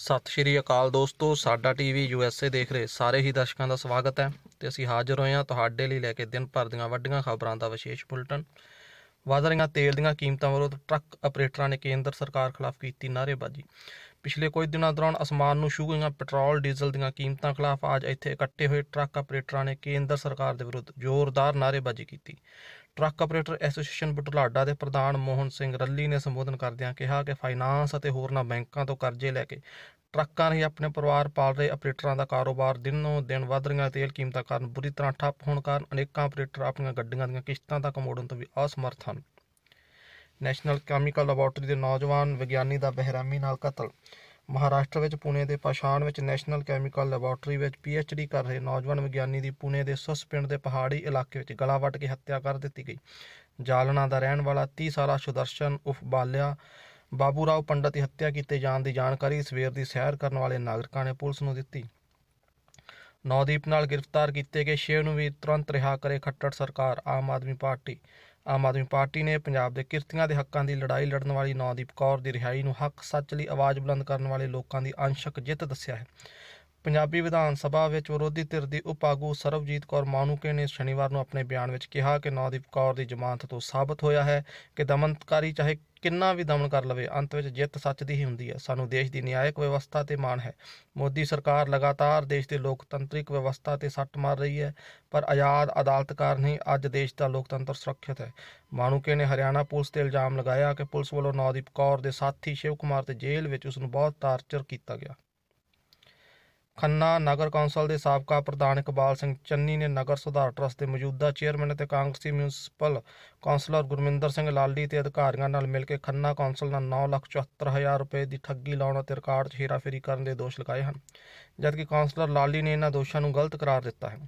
ਸਤਿ ਸ਼੍ਰੀ ਅਕਾਲ ਦੋਸਤੋ ਸਾਡਾ ਟੀਵੀ ਯੂਐਸਏ ਦੇਖ ਰਹੇ ਸਾਰੇ ਹੀ ਦਰਸ਼ਕਾਂ ਦਾ ਸਵਾਗਤ ਹੈ ਤੇ ਅਸੀਂ ਹਾਜ਼ਰ ਹੋਏ ਹਾਂ ਤੁਹਾਡੇ ਲਈ ਲੈ ਕੇ ਦਿਨ ਭਰ ਦੀਆਂ ਵੱਡੀਆਂ ਖਬਰਾਂ ਦਾ ਵਿਸ਼ੇਸ਼ ਬੁਲਟਨ ਵਧ ਰਹੀਆਂ ਤੇਲ ਦੀਆਂ ਕੀਮਤਾਂ ਵਿਰੁੱਧ ਟਰੱਕ ਆਪਰੇਟਰਾਂ ਨੇ ਕੇਂਦਰ ਸਰਕਾਰ ਖਿਲਾਫ ਕੀਤੀ ਨਾਰੇਬਾਜ਼ੀ ਪਿਛਲੇ ਕੁਝ ਦਿਨਾਂ ਦੌਰਾਨ ਅਸਮਾਨ ਨੂੰ ਛੂ ਗਈਆਂ ਪੈਟਰੋਲ ਡੀਜ਼ਲ ਦੀਆਂ ਕੀਮਤਾਂ ਖਿਲਾਫ ਅੱਜ ਇੱਥੇ ਇਕੱਠੇ ਹੋਏ ਟਰੱਕ ਆਪਰੇਟਰਾਂ ਨੇ ਕੇਂਦਰ ਸਰਕਾਰ ਦੇ ਵਿਰੁੱਧ ਜ਼ੋਰਦਾਰ ਨਾਰੇਬਾਜ਼ੀ ਕੀਤੀ ਟਰੱਕ ਆਪਰੇਟਰ ਐਸੋਸੀਏਸ਼ਨ ਬਟਲਾਡਾ ਦੇ ਪ੍ਰਧਾਨ ਮੋਹਨ ਸਿੰਘ ਰੱਲੀ ਨੇ ਸੰਬੋਧਨ ਕਰਦਿਆਂ ਕਿਹਾ ਕਿ ਫਾਈਨਾਂਸ ਅਤੇ ਹੋਰਨਾਂ ਬੈਂਕਾਂ ਤੋਂ ਕਰਜ਼ੇ ਲੈ ਕੇ ਟਰੱਕਾਂ ਰਾਹੀਂ ਆਪਣੇ ਪਰਿਵਾਰ ਪਾਲ ਰਹੇ ਆਪਰੇਟਰਾਂ ਦਾ ਕਾਰੋਬਾਰ ਦਿਨੋਂ ਦਿਨ ਵਧ ਰਹੀਆਂ ਤੇਲ ਕੀਮਤਾਂ ਕਾਰਨ ਬੁਰੀ ਤਰ੍ਹਾਂ ਠੱਪ ਹੋਣ ਕਾਰਨ ਅਨੇਕਾਂ ਆਪਰੇਟਰ ਆਪਣੀਆਂ ਗੱਡੀਆਂ ਦੀਆਂ ਕਿਸ਼ਤਾਂ ਤੱਕ ਮੋੜਨ ਤੋਂ ਵੀ ਅਸਮਰਥ ਹਨ ਨੈਸ਼ਨਲ ਕੈਮੀਕਲ ਲੈਬਾਰਟਰੀ ਦੇ ਨੌਜਵਾਨ ਵਿਗਿਆਨੀ ਦਾ ਬਹਿਰਾਮੀ ਨਾਲ ਕਤਲ ਮਹਾਰਾਸ਼ਟਰ ਵਿੱਚ ਪੁਣੇ ਦੇ ਪਾਸ਼ਾਣ ਵਿੱਚ ਨੈਸ਼ਨਲ ਕੈਮੀਕਲ ਲੈਬਾਰਟਰੀ ਵਿੱਚ ਪੀਐਚਡੀ ਕਰ ਰਹੇ ਨੌਜਵਾਨ ਵਿਗਿਆਨੀ ਦੀ ਪੁਣੇ ਦੇ ਸੁਸ ਪਿੰਡ ਦੇ ਪਹਾੜੀ ਇਲਾਕੇ ਵਿੱਚ ਗਲਾ ਵੱਟ ਕੇ ਹੱਤਿਆ ਕਰ ਦਿੱਤੀ ਗਈ ਜਾਲਣਾ ਦਾ ਰਹਿਣ ਵਾਲਾ 30 ਸਾਲਾ ਸੁਦਰਸ਼ਨ ਉਫ ਬਾਲਿਆ ਬਾਬੂ ਰਾਓ ਪੰਡਤ ਦੀ ਹੱਤਿਆ ਕੀਤੇ ਜਾਣ ਦੀ ਜਾਣਕਾਰੀ ਸਵੇਰ ਦੀ ਸੈਰ ਕਰਨ ਵਾਲੇ ਨਾਗਰਿਕਾਂ ਨੇ ਪੁਲਿਸ ਨੂੰ ਦਿੱਤੀ ਨੌਦੀਪ ਨਾਲ ਗ੍ਰਿਫਤਾਰ ਕੀਤੇ ਗਏ ਛੇ ਨੂੰ ਵੀ ਤੁਰੰਤ ਰਿਹਾ ਕਰੇ ਖੱਟੜ ਸਰਕਾਰ ਆਮ ਆਦਮੀ ਪਾਰਟੀ ਆਮ ਆਦਮੀ ਪਾਰਟੀ ਨੇ ਪੰਜਾਬ ਦੇ ਕਿਰਤੀਆਂ ਦੇ ਹੱਕਾਂ ਦੀ ਲੜਾਈ ਲੜਨ ਵਾਲੀ ਨੌਦੀਪ ਕੌਰ ਦੀ ਰਿਹਾਈ ਨੂੰ ਹੱਕ ਸੱਚ ਲਈ ਆਵਾਜ਼ ਬੁਲੰਦ ਕਰਨ ਵਾਲੇ ਲੋਕਾਂ ਦੀ ਅੰਸ਼ਕ ਜਿੱਤ ਦੱਸਿਆ ਹੈ ਪੰਜਾਬੀ ਵਿਧਾਨ ਸਭਾ ਵਿੱਚ ਵਿਰੋਧੀ ਧਿਰ ਦੀ ਉਪਾਗੂ ਸਰਬਜੀਤ ਕੌਰ ਮਾਨੂਕੇ ਨੇ ਸ਼ਨੀਵਾਰ ਨੂੰ ਆਪਣੇ ਬਿਆਨ ਵਿੱਚ ਕਿਹਾ ਕਿ ਨੌਦੀਪ ਕੌਰ ਦੀ ਜ਼ਮਾਨਤ ਤੋਂ ਸਾਬਤ ਹੋਇਆ ਹੈ ਕਿ ਦਮਨਕਾਰੀ ਚਾਹੇ ਕਿੰਨਾ ਵੀ ਦਮਨ ਕਰ ਲਵੇ ਅੰਤ ਵਿੱਚ ਜਿੱਤ ਸੱਚ ਦੀ ਹੀ ਹੁੰਦੀ ਹੈ ਸਾਨੂੰ ਦੇਸ਼ ਦੀ ਨਿਆਇਕ ਵਿਵਸਥਾ ਤੇ ਮਾਣ ਹੈ ਮੋਦੀ ਸਰਕਾਰ ਲਗਾਤਾਰ ਦੇਸ਼ ਦੇ ਲੋਕਤੰਤਰਿਕ ਵਿਵਸਥਾ ਤੇ ਸੱਟ ਮਾਰ ਰਹੀ ਹੈ ਪਰ ਆਜ਼ਾਦ ਅਦਾਲਤ ਕਾਰਨ ਹੀ ਅੱਜ ਦੇਸ਼ ਦਾ ਲੋਕਤੰਤਰ ਸੁਰੱਖਿਅਤ ਹੈ ਮਾਨੂਕੇ ਨੇ ਹਰਿਆਣਾ ਪੁਲਿਸ ਤੇ ਇਲਜ਼ਾਮ ਲਗਾਇਆ ਕਿ ਪੁਲਿਸ ਵੱਲੋਂ ਨੌਦੀਪ ਕੌਰ ਦੇ ਸਾਥੀ ਸ਼ਿਵ ਕੁਮਾਰ ਤੇ ਜੇਲ੍ਹ ਵਿੱਚ ਉਸ ਨੂੰ ਬਹੁਤ ਟਾਰਚਰ ਕੀਤਾ ਗਿਆ ਖੰਨਾ ਨਗਰ ਕੌਂਸਲ ਦੇ ਸਾਬਕਾ ਪ੍ਰਧਾਨ ਇਕਬਾਲ ਸਿੰਘ ਚੰਨੀ ਨੇ ਨਗਰ ਸੁਧਾਰ ਟਰਸਟ ਦੇ ਮੌਜੂਦਾ ਚੇਅਰਮੈਨ ਅਤੇ ਕਾਂਗਰਸੀ ਮਿਊਨਿਸਪਲ ਕੌਂਸਲਰ ਗੁਰਮਿੰਦਰ ਸਿੰਘ ਲਾਲੀ ਤੇ ਅਧਿਕਾਰੀਆਂ ਨਾਲ ਮਿਲ ਕੇ ਖੰਨਾ ਕੌਂਸਲ ਨਾਲ 974000 ਰੁਪਏ ਦੀ ਠੱਗੀ ਲਾਉਣ ਅਤੇ ਰਿਕਾਰਡ 'ਚ ਹੇਰਾਫੇਰੀ ਕਰਨ ਦੇ ਦੋਸ਼ ਲਗਾਏ ਹਨ ਜਦਕਿ ਕੌਂਸਲਰ ਲਾਲੀ ਨੇ ਇਹਨਾਂ ਦੋਸ਼ਾਂ ਨੂੰ ਗਲਤ ਕਰਾਰ ਦਿੱਤਾ ਹੈ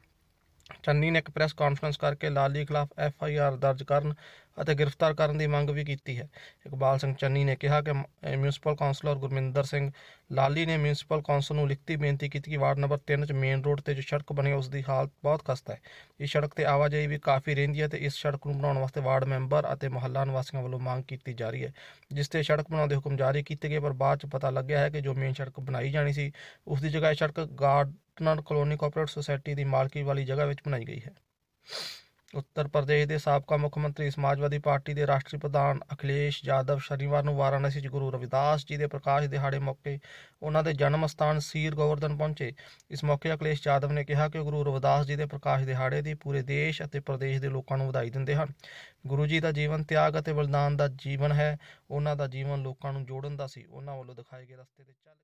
ਚੰਨੀ ਨੇ ਇੱਕ ਪ੍ਰੈਸ ਕਾਨਫਰੰਸ ਕਰਕੇ ਲਾਲੀ ਖਿਲਾਫ ਐਫ ਆਈ ਆਰ ਦਰਜ ਕਰਨ ਅਤੇ ਗ੍ਰਿਫਤਾਰ ਕਰਨ ਦੀ ਮੰਗ ਵੀ ਕੀਤੀ ਹੈ ਇਕਬਾਲ ਸਿੰਘ ਚੰਨੀ ਨੇ ਕਿਹਾ ਕਿ ਮਿਊਨਿਸਪਲ ਕਾਉਂਸਲਰ ਗੁਰਮਿੰਦਰ ਸਿੰਘ ਲਾਲੀ ਨੇ ਮਿਊਨਿਸਪਲ ਕਾਉਂਸਲ ਨੂੰ ਲਿਖਤੀ ਬੇਨਤੀ ਕੀਤੀ ਕਿ ਵਾਰਡ ਨੰਬਰ 3 ਚ ਮੇਨ ਰੋਡ ਤੇ ਜੋ ਸੜਕ ਬਣੀ ਉਸ ਦੀ ਹਾਲਤ ਬਹੁਤ ਖਸਤਾ ਹੈ ਇਸ ਸੜਕ ਤੇ ਆਵਾਜਾਈ ਵੀ ਕਾਫੀ ਰਹਿੰਦੀ ਹੈ ਤੇ ਇਸ ਸੜਕ ਨੂੰ ਬਣਾਉਣ ਵਾਸਤੇ ਵਾਰਡ ਮੈਂਬਰ ਅਤੇ ਮਹੱਲਾ ਨਿਵਾਸੀਆਂ ਵੱਲੋਂ ਮੰਗ ਕੀਤੀ ਜਾ ਰਹੀ ਹੈ ਜਿਸ ਤੇ ਸੜਕ ਬਣਾਉਣ ਦੇ ਹੁਕਮ ਜਾਰੀ ਕੀਤੇ ਗਏ ਪਰ ਬਾਅਦ ਚ ਪਤਾ ਲੱਗਿਆ ਹੈ ਕਿ ਜੋ ਮੇਨ ਸੜਕ ਬਣਾਈ ਜਾਣੀ ਸੀ ਉਸ ਦੀ ਜਗ੍ਹਾ ਸੜਕ ਗਾਰਡਨਰ ਕਲੋਨੀ ਕੋਆਪਰੇਟਿਵ ਸੁਸਾਇਟੀ ਦੀ ਮਾਲਕੀ ਵਾਲੀ ਜਗ੍ਹਾ ਵਿੱਚ ਬਣਾਈ ਗਈ ਹੈ ਉੱਤਰ ਪ੍ਰਦੇਸ਼ ਦੇ ਸਾਬਕਾ ਮੁੱਖ ਮੰਤਰੀ ਸਮਾਜਵਾਦੀ ਪਾਰਟੀ ਦੇ ਰਾਸ਼ਟਰੀ ਪ੍ਰਧਾਨ ਅਖਿਲੇਸ਼ ਯਾਦਵ ਸ਼ਨੀਵਾਰ ਨੂੰ ਵਾਰਾਣਸੀ 'ਚ ਗੁਰੂ ਰਵਿਦਾਸ ਜੀ ਦੇ ਪ੍ਰਕਾਸ਼ ਦਿਹਾੜੇ ਮੌਕੇ ਉਹਨਾਂ ਦੇ ਜਨਮ ਸਥਾਨ ਸੀਰ ਗੋਵਰਧਨ ਪਹੁੰਚੇ ਇਸ ਮੌਕੇ ਅਖਿਲੇਸ਼ ਯਾਦਵ ਨੇ ਕਿਹਾ ਕਿ ਗੁਰੂ ਰਵਿਦਾਸ ਜੀ ਦੇ ਪ੍ਰਕਾਸ਼ ਦਿਹਾੜੇ ਦੀ ਪੂਰੇ ਦੇਸ਼ ਅਤੇ ਪ੍ਰਦੇਸ਼ ਦੇ ਲੋਕਾਂ ਨੂੰ ਵਧਾਈ ਦਿੰਦੇ ਹਨ ਗੁਰੂ ਜੀ ਦਾ ਜੀਵਨ ਤਿਆਗ ਅਤੇ ਬਲਿਦਾਨ ਦਾ ਜੀਵਨ ਹੈ ਉਹਨਾਂ ਦਾ ਜੀਵਨ ਲੋਕਾਂ ਨੂੰ ਜੋੜਨ ਦਾ ਸੀ ਉਹਨਾਂ ਵੱਲੋਂ ਦਿਖਾਏ ਗਏ ਰਸਤੇ ਤੇ ਚੱਲ